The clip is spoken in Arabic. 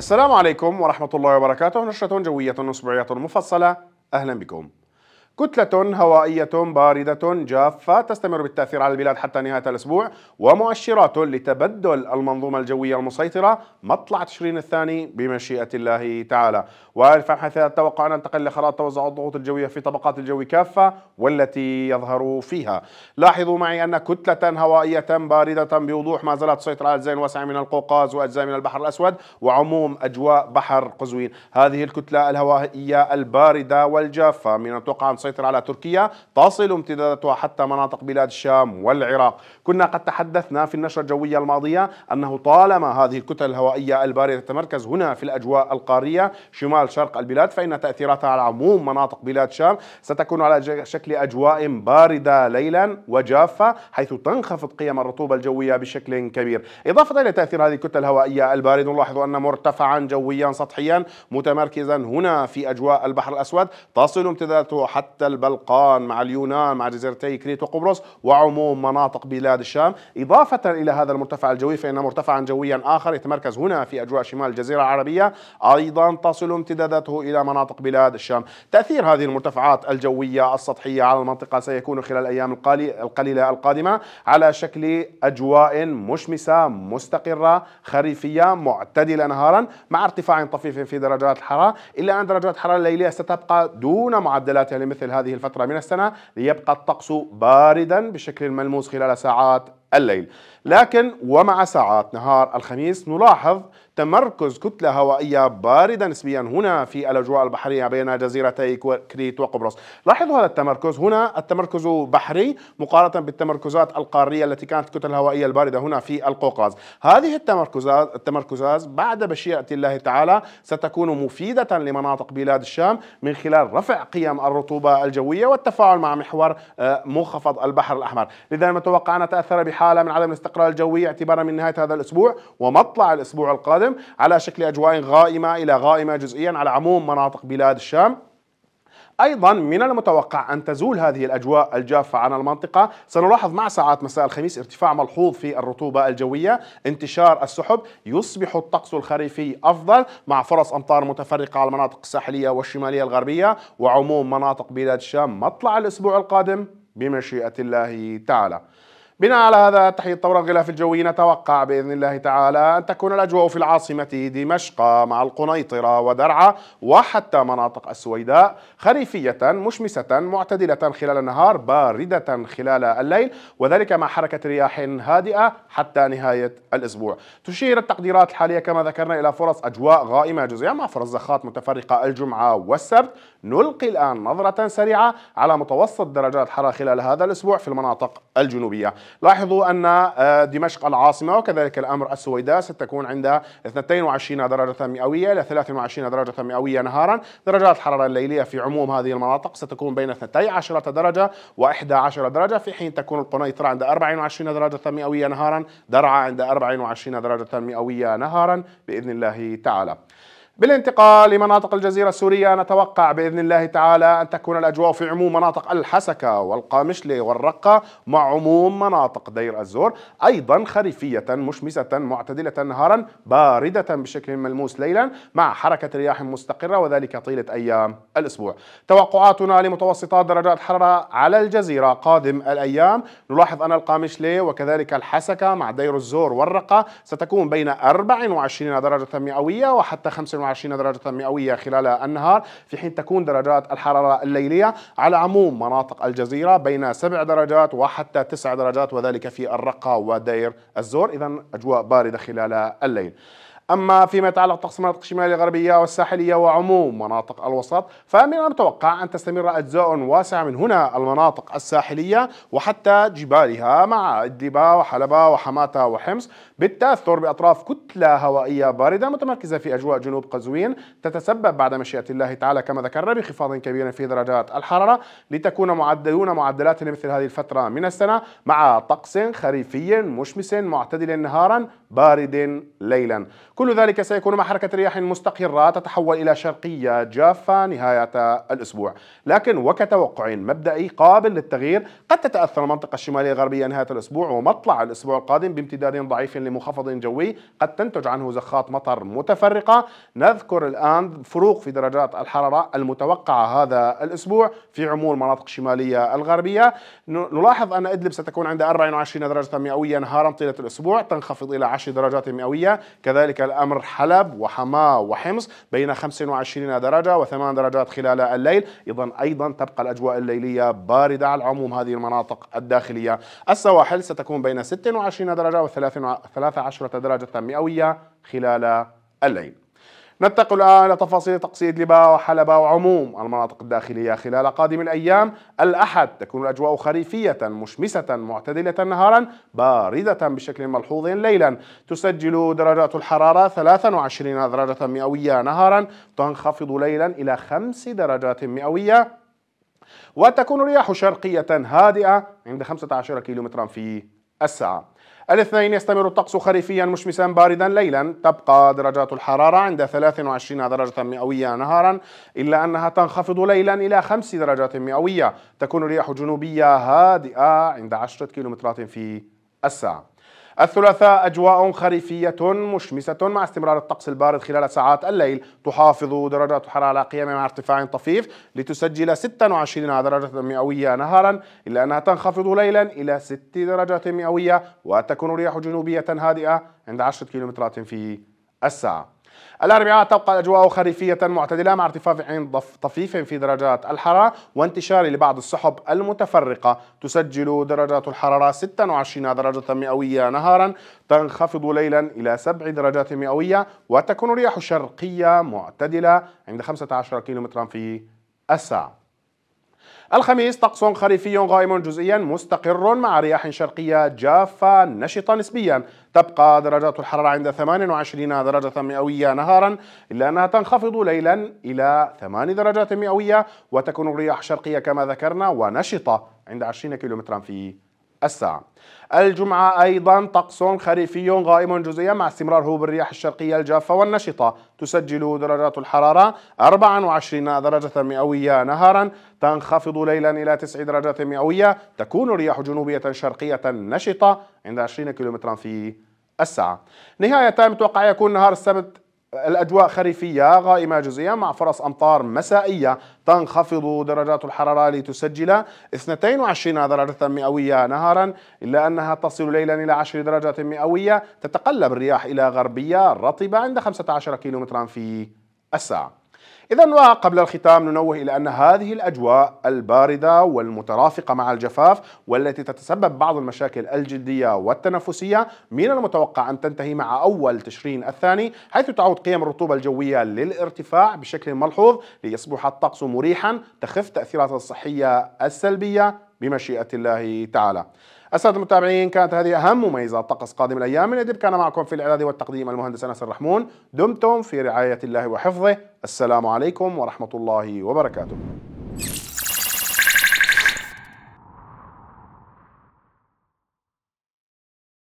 السلام عليكم ورحمة الله وبركاته نشرة جوية أسبوعية مفصلة أهلا بكم كتلة هوائية باردة جافة تستمر بالتأثير على البلاد حتى نهاية الأسبوع ومؤشرات لتبدل المنظومة الجوية المسيطرة مطلع تشرين الثاني بمشيئة الله تعالى وأرفع حيث أتوقع أن ننتقل لخرائط توزع الضغوط الجوية في طبقات الجو كافة والتي يظهر فيها لاحظوا معي أن كتلة هوائية باردة بوضوح ما زالت تسيطر على أجزاء واسعة من القوقاز وأجزاء من البحر الأسود وعموم أجواء بحر قزوين هذه الكتلة الهوائية الباردة والجافة من أن تسيطر على تركيا تصل امتداداتها حتى مناطق بلاد الشام والعراق كنا قد تحدثنا في النشرة الجوية الماضية أنه طالما هذه الكتل الهوائية الباردة تتمركز هنا في الأجواء القارية شمال شرق البلاد فإن تأثيراتها على عموم مناطق بلاد الشام ستكون على شكل أجواء باردة ليلا وجافة حيث تنخفض قيم الرطوبة الجوية بشكل كبير إضافة إلى تأثير هذه الكتل الهوائية الباردة نلاحظ أن مرتفعا جويا سطحيا متمركزا هنا في أجواء البحر الأسود تصل امتداداته حتى حتى البلقان مع اليونان مع جزيرتي كريت وقبرص وعموم مناطق بلاد الشام إضافة إلى هذا المرتفع الجوي فإن مرتفعا جويا آخر يتمركز هنا في أجواء شمال الجزيرة العربية أيضا تصل امتداداته إلى مناطق بلاد الشام تأثير هذه المرتفعات الجوية السطحية على المنطقة سيكون خلال الأيام القليلة القادمة على شكل أجواء مشمسة مستقرة خريفية معتدلة نهارا مع ارتفاع طفيف في درجات الحرارة إلا أن درجات الحرارة الليلية ستبقى دون معدلاتها لمثل خلال هذه الفترة من السنة ليبقى الطقس باردا بشكل ملموس خلال ساعات الليل لكن ومع ساعات نهار الخميس نلاحظ تمركز كتلة هوائية باردة نسبيا هنا في الأجواء البحرية بين جزيرتي كريت وقبرص لاحظوا هذا التمركز هنا التمركز بحري مقارنة بالتمركزات القارية التي كانت الكتلة الهوائية الباردة هنا في القوقاز هذه التمركزات, التمركزات بعد بشيئة الله تعالى ستكون مفيدة لمناطق بلاد الشام من خلال رفع قيم الرطوبة الجوية والتفاعل مع محور آه، منخفض البحر الأحمر لذا نتوقع أن تأثر بحر حالة من عدم الاستقرار الجوي اعتبارا من نهاية هذا الأسبوع ومطلع الأسبوع القادم على شكل أجواء غائمة إلى غائمة جزئيا على عموم مناطق بلاد الشام ايضا من المتوقع ان تزول هذه الاجواء الجافه عن المنطقه، سنلاحظ مع ساعات مساء الخميس ارتفاع ملحوظ في الرطوبه الجويه، انتشار السحب، يصبح الطقس الخريفي افضل مع فرص امطار متفرقه على المناطق الساحليه والشماليه الغربيه وعموم مناطق بلاد الشام مطلع الاسبوع القادم بمشيئه الله تعالى. بناء على هذا تحية طور الغلاف الجوي نتوقع بإذن الله تعالى أن تكون الأجواء في العاصمة دمشق مع القنيطرة ودرعا وحتى مناطق السويداء خريفية مشمسة معتدلة خلال النهار باردة خلال الليل وذلك مع حركة رياح هادئة حتى نهاية الأسبوع تشير التقديرات الحالية كما ذكرنا إلى فرص أجواء غائمة جزئيا مع فرص زخات متفرقة الجمعة والسبت نلقي الآن نظرة سريعة على متوسط درجات الحرارة خلال هذا الأسبوع في المناطق الجنوبية لاحظوا أن آه، دمشق العاصمة وكذلك الأمر السويداء ستكون عند 22 درجة مئوية إلى 23 درجة مئوية نهارا درجات الحرارة الليلية في عموم هذه المناطق ستكون بين 12 درجة و11 درجة في حين تكون القنيطرة عند 24 درجة مئوية نهارا درعا عند 24 درجة مئوية نهارا بإذن الله تعالى بالانتقال لمناطق الجزيرة السورية نتوقع بإذن الله تعالى أن تكون الأجواء في عموم مناطق الحسكة والقامشلة والرقة مع عموم مناطق دير الزور أيضا خريفية مشمسة معتدلة نهارا باردة بشكل ملموس ليلا مع حركة رياح مستقرة وذلك طيلة أيام الأسبوع توقعاتنا لمتوسطات درجات الحرارة على الجزيرة قادم الأيام نلاحظ أن القامشلة وكذلك الحسكة مع دير الزور والرقة ستكون بين 24 درجة مئوية وحتى 25 22 درجة مئوية خلال النهار في حين تكون درجات الحرارة الليلية على عموم مناطق الجزيرة بين 7 درجات وحتى 9 درجات وذلك في الرقة ودير الزور إذا أجواء باردة خلال الليل أما فيما يتعلق تقسيمات الشمالية الغربية والساحلية وعموم مناطق الوسط فمن المتوقع أن تستمر أجزاء واسعة من هنا المناطق الساحلية وحتى جبالها مع إدلب وحلبة وحماتة وحمص بالتأثر بأطراف كتلة هوائية باردة متمركزة في أجواء جنوب قزوين تتسبب بعد مشيئة الله تعالى كما ذكرنا بخفاض كبير في درجات الحرارة لتكون معدلون معدلات لمثل هذه الفترة من السنة مع طقس خريفي مشمس معتدل نهارا بارد ليلا كل ذلك سيكون مع حركة رياح مستقرة تتحول إلى شرقية جافة نهاية الأسبوع لكن وكتوقع مبدئي قابل للتغيير قد تتأثر المنطقة الشمالية الغربية نهاية الأسبوع ومطلع الأسبوع القادم بامتداد ضعيف لمنخفض جوي قد تنتج عنه زخات مطر متفرقة نذكر الآن فروق في درجات الحرارة المتوقعة هذا الأسبوع في عموم المناطق الشمالية الغربية نلاحظ أن إدلب ستكون عند 24 درجة مئوية نهارا طيلة الأسبوع تنخفض إلى 10 درجات مئوية كذلك الأمر حلب وحماة وحمص بين 25 درجة و8 درجات خلال الليل إذا أيضا تبقى الأجواء الليلية باردة على العموم هذه المناطق الداخلية السواحل ستكون بين 26 درجة و13 درجة مئوية خلال الليل ننتقل الآن إلى تفاصيل تقصيد لبا وحلبة وعموم المناطق الداخلية خلال قادم الأيام الأحد تكون الأجواء خريفية مشمسة معتدلة نهارا باردة بشكل ملحوظ ليلا تسجل درجات الحرارة 23 درجة مئوية نهارا تنخفض ليلا إلى 5 درجات مئوية وتكون رياح شرقية هادئة عند 15 كيلومترا في الساعة الاثنين يستمر الطقس خريفيا مشمسا باردا ليلا تبقى درجات الحرارة عند 23 درجة مئوية نهارا إلا أنها تنخفض ليلا إلى 5 درجات مئوية تكون رياح جنوبية هادئة عند 10 كيلومترات في الساعة الثلاثاء أجواء خريفية مشمسة مع استمرار الطقس البارد خلال ساعات الليل تحافظ درجات الحرارة على مع ارتفاع طفيف لتسجل 26 درجة مئوية نهارا إلا أنها تنخفض ليلا إلى 6 درجات مئوية وتكون رياح جنوبية هادئة عند 10 كيلومترات في الساعة الأربعاء تبقى الأجواء خريفية معتدلة مع ارتفاع عين طفيف في درجات الحرارة وانتشار لبعض السحب المتفرقة تسجل درجات الحرارة 26 درجة مئوية نهارا تنخفض ليلا إلى 7 درجات مئوية وتكون رياح شرقية معتدلة عند 15 كم في الساعة الخميس طقس خريفي غائم جزئيا مستقر مع رياح شرقية جافة نشطة نسبيا تبقى درجات الحرارة عند 28 درجة مئوية نهارا إلا أنها تنخفض ليلا إلى 8 درجات مئوية وتكون الرياح شرقية كما ذكرنا ونشطة عند 20 كيلومترا في الساعة الجمعة أيضا طقس خريفي غائم جزئيا مع استمرار هبوب الرياح الشرقية الجافة والنشطة تسجل درجات الحرارة 24 درجة مئوية نهارا تنخفض ليلا إلى 9 درجات مئوية تكون الرياح جنوبية شرقية نشطة عند 20 كيلومترا في الساعة نهاية متوقع يكون نهار السبت الأجواء خريفية غائمة جزئيا مع فرص أمطار مسائية تنخفض درجات الحرارة لتسجل 22 درجة مئوية نهارا إلا أنها تصل ليلا إلى 10 درجات مئوية تتقلب الرياح إلى غربية رطبة عند 15 كيلومترا في الساعة إذا وقبل الختام ننوه إلى أن هذه الأجواء الباردة والمترافقة مع الجفاف والتي تتسبب بعض المشاكل الجلدية والتنفسية من المتوقع أن تنتهي مع أول تشرين الثاني حيث تعود قيم الرطوبة الجوية للارتفاع بشكل ملحوظ ليصبح الطقس مريحا تخف تأثيراته الصحية السلبية بمشيئة الله تعالى أسعد المتابعين كانت هذه أهم مميزات طقس قادم الأيام من أدب كان معكم في الإعداد والتقديم المهندس أنس الرحمون دمتم في رعاية الله وحفظه السلام عليكم ورحمة الله وبركاته